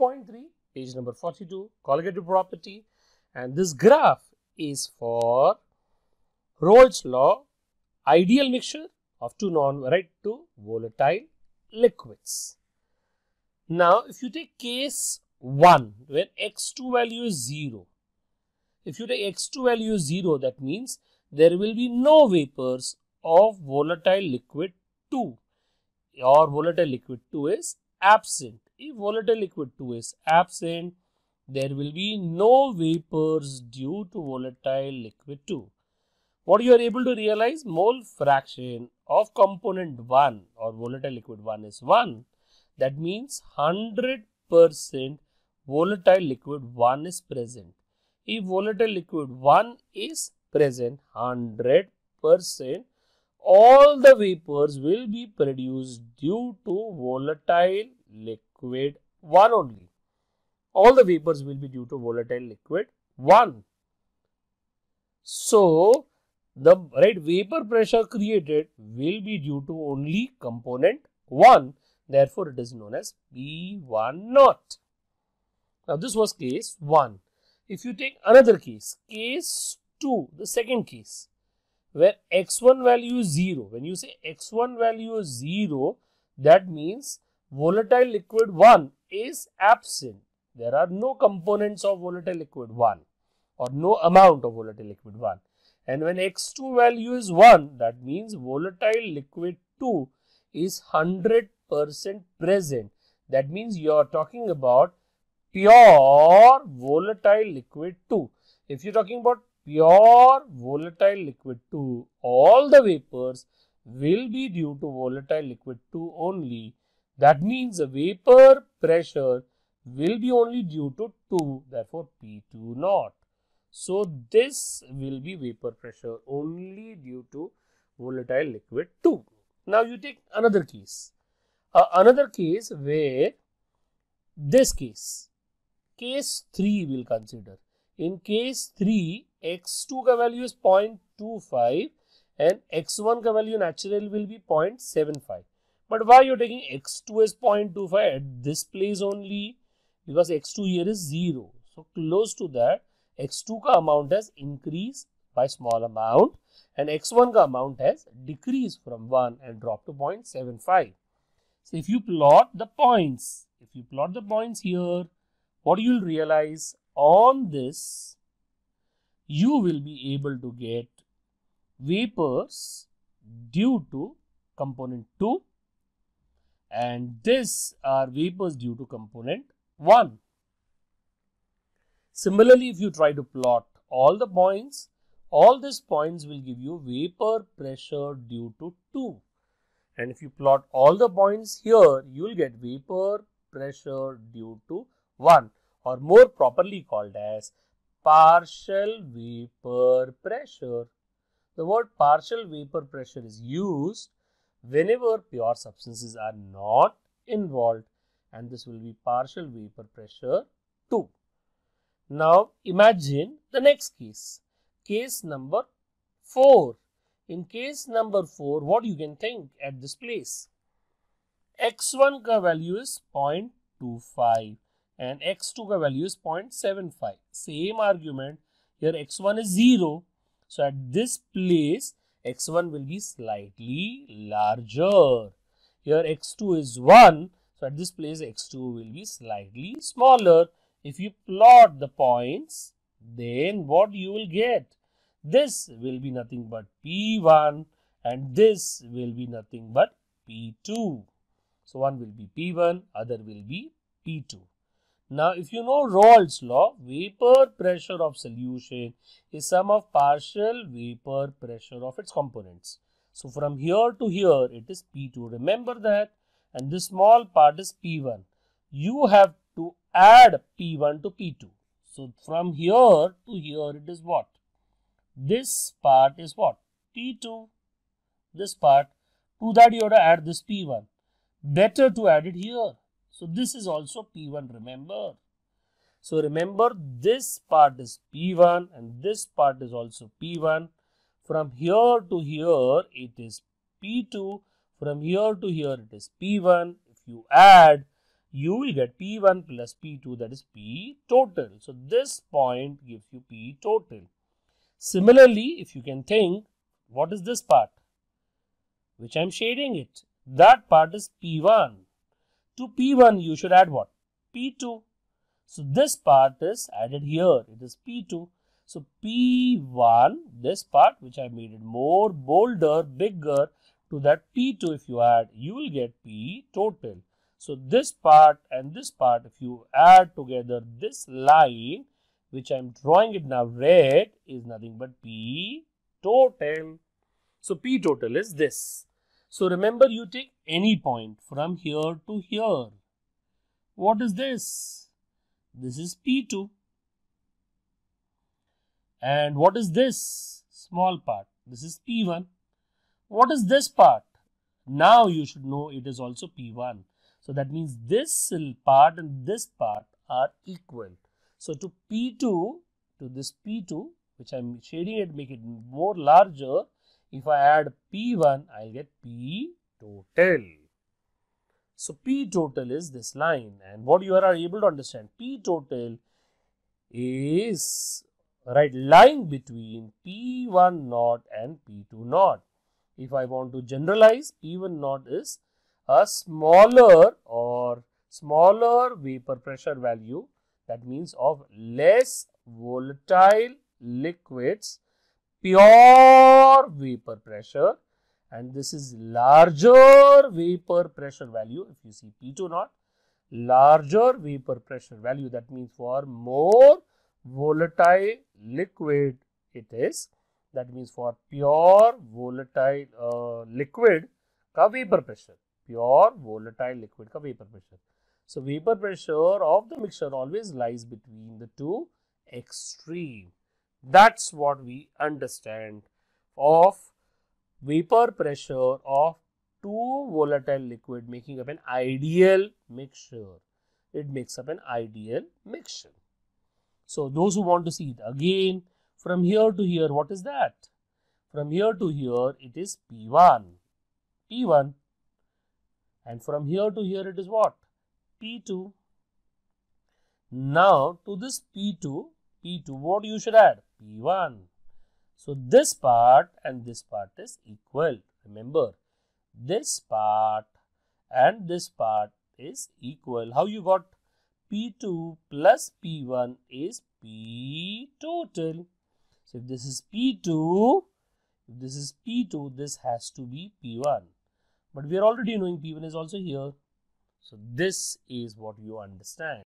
0.3, page number 42, colligative property. And this graph is for Rolle's law, ideal mixture of two non-right to volatile liquids. Now, if you take case 1, where x2 value is 0, if you take x2 value is 0, that means there will be no vapors of volatile liquid 2 or volatile liquid 2 is absent. If volatile liquid 2 is absent, there will be no vapors due to volatile liquid 2. What you are able to realize mole fraction of component 1 or volatile liquid 1 is 1. That means 100% volatile liquid 1 is present. If volatile liquid 1 is present 100%, all the vapors will be produced due to volatile liquid liquid 1 only. All the vapors will be due to volatile liquid 1. So, the right vapor pressure created will be due to only component 1. Therefore, it is known as B1 naught. Now, this was case 1. If you take another case, case 2, the second case, where x1 value is 0. When you say x1 value is 0, that means volatile liquid 1 is absent. There are no components of volatile liquid 1 or no amount of volatile liquid 1. And when x2 value is 1, that means volatile liquid 2 is 100% present. That means you are talking about pure volatile liquid 2. If you are talking about pure volatile liquid 2, all the vapors will be due to volatile liquid 2 only that means the vapor pressure will be only due to 2 therefore P2 naught. So this will be vapor pressure only due to volatile liquid 2. Now you take another case. Uh, another case where this case, case 3 will consider. In case 3, x2 ka value is 0.25 and x1 ka value naturally will be 0.75. But why you're taking x2 as 0.25 at this place only? Because x2 here is 0. So close to that, x2 ka amount has increased by small amount and x1 ka amount has decreased from 1 and dropped to 0.75. So if you plot the points, if you plot the points here, what you'll realize on this, you will be able to get vapors due to component 2 and this are vapors due to component 1. Similarly, if you try to plot all the points, all these points will give you vapor pressure due to 2. And if you plot all the points here, you will get vapor pressure due to 1 or more properly called as partial vapor pressure. The word partial vapor pressure is used whenever pure substances are not involved and this will be partial vapor pressure 2. Now imagine the next case, case number 4. In case number 4, what you can think at this place? x1 का value is 0.25 and x2 का value is 0.75. Same argument, here x1 is 0. So at this place, x1 will be slightly larger. Here x2 is 1, so at this place x2 will be slightly smaller. If you plot the points, then what you will get? This will be nothing but P1 and this will be nothing but P2. So one will be P1, other will be P2. Now, if you know Rolle's law, vapor pressure of solution is sum of partial vapor pressure of its components. So, from here to here, it is P2. Remember that. And this small part is P1. You have to add P1 to P2. So, from here to here, it is what? This part is what? P2. This part. To that, you have to add this P1. Better to add it here. So this is also P1 remember. So remember this part is P1 and this part is also P1. From here to here it is P2. From here to here it is P1. If you add you will get P1 plus P2 that is P total. So this point gives you P total. Similarly, if you can think what is this part which I am shading it that part is P1 to P1 you should add what? P2. So this part is added here. It is P2. So P1, this part which I made it more bolder, bigger to that P2 if you add, you will get P total. So this part and this part if you add together this line which I am drawing it now red is nothing but P total. So P total is this. So remember you take any point from here to here. What is this? This is P2. And what is this small part? This is P1. What is this part? Now you should know it is also P1. So that means this part and this part are equal. So to P2, to this P2, which I'm shading it, make it more larger, if I add P1, I'll get P total. So P total is this line and what you are able to understand P total is right line between P1 naught and P2 naught. If I want to generalize P1 naught is a smaller or smaller vapor pressure value that means of less volatile liquids pure vapor pressure and this is larger vapor pressure value if you see P2 naught larger vapor pressure value that means for more volatile liquid it is that means for pure volatile uh, liquid ka vapor pressure pure volatile liquid ka vapor pressure so vapor pressure of the mixture always lies between the two extreme that's what we understand of vapor pressure of two volatile liquid making up an ideal mixture. It makes up an ideal mixture. So, those who want to see it again, from here to here, what is that? From here to here, it is P1, P1. And from here to here, it is what? P2. Now, to this P2, P2, what you should add? P1. So, this part and this part is equal. Remember, this part and this part is equal. How you got P2 plus P1 is P total. So, if this is P2, if this is P2, this has to be P1. But we are already knowing P1 is also here. So, this is what you understand.